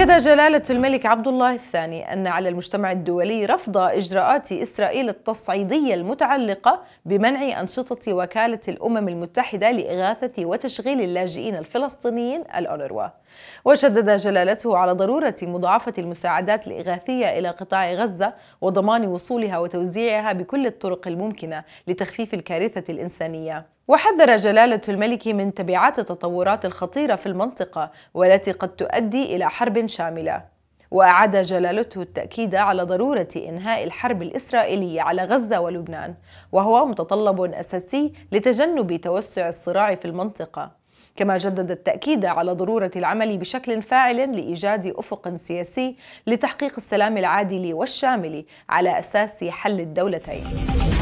أكد جلالة الملك عبد الله الثاني أن على المجتمع الدولي رفض إجراءات إسرائيل التصعيدية المتعلقة بمنع أنشطة وكالة الأمم المتحدة لإغاثة وتشغيل اللاجئين الفلسطينيين الأونروا وشدد جلالته على ضرورة مضاعفة المساعدات الإغاثية إلى قطاع غزة وضمان وصولها وتوزيعها بكل الطرق الممكنة لتخفيف الكارثة الإنسانية وحذر جلالة الملك من تبعات التطورات الخطيرة في المنطقة والتي قد تؤدي إلى حرب شاملة وأعاد جلالته التأكيد على ضرورة إنهاء الحرب الإسرائيلية على غزة ولبنان وهو متطلب أساسي لتجنب توسع الصراع في المنطقة كما جدد التأكيد على ضرورة العمل بشكل فاعل لإيجاد أفق سياسي لتحقيق السلام العادل والشامل على أساس حل الدولتين